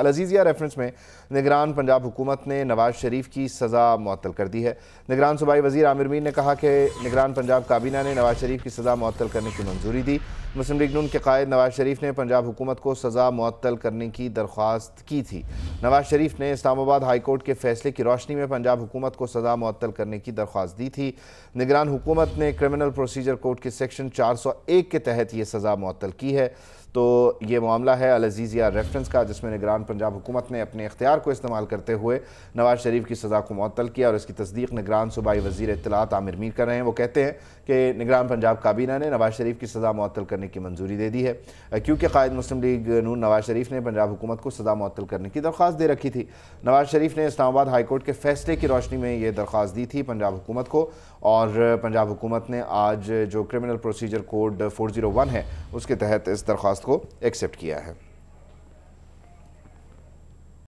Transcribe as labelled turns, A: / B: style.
A: अलजीज़िया reference में निगरान पंजाब हुकूमत ने नवाज शरीफ की सज़ा मअतल कर दी है निगरान सूबाई वजीर आमिर मीर ने कहा कि निगरान पंजाब काबीना ने नवाज शरीफ की सज़ा मअतल करने की मंजूरी दी मुस्लिम लीग नून के कायद नवाज शरीफ ने पंजाब हुकूमत को सज़ा मअतल करने की दरख्वास्त की थी नवाज शरीफ ने इस्लामाबाद हाईकोर्ट के फैसले की रोशनी में पंजाब हुकूमत को सज़ा मअतल करने की दरख्वास्त दी थी निगरान हुकूमत ने क्रिमिनल प्रोसीजर कोर्ट के सेक्शन चार सौ एक के तहत ये सज़ा मअतल की है तो ये मामला है अलजीज़िया रेफरेंस का जिसमें निगरान पंजाब हुकूमत ने अपने अख्तियार को इस्तेमाल करते हुए नवाज शरीफ की सज़ा को मअतल किया और इसकी तस्दीक निगरान सूबाई वजीर इतलात आमिर मीर कर रहे हैं वो कहते हैं कि निगरान पंजाब काबीना ने नवाज शरीफ की सज़ा मअतल करने की मंजूरी दे दी है क्योंकि कायद मुस्लिम लीग नून नवाज शरीफ ने पंजाब हुकूमत को सज़ा मअतल करने की दरख्वास्त दे रखी थी नवाज शरीफ ने इस्लामाबाद हाईकोर्ट के फैसले की रोशनी में यह दरख्वास्त दी थी पंजाब हुकूमत को और पंजाब हुकूमत ने आज जो क्रिमिनल प्रोसीजर कोड 401 है उसके तहत इस दरख्वास्त को एक्सेप्ट किया है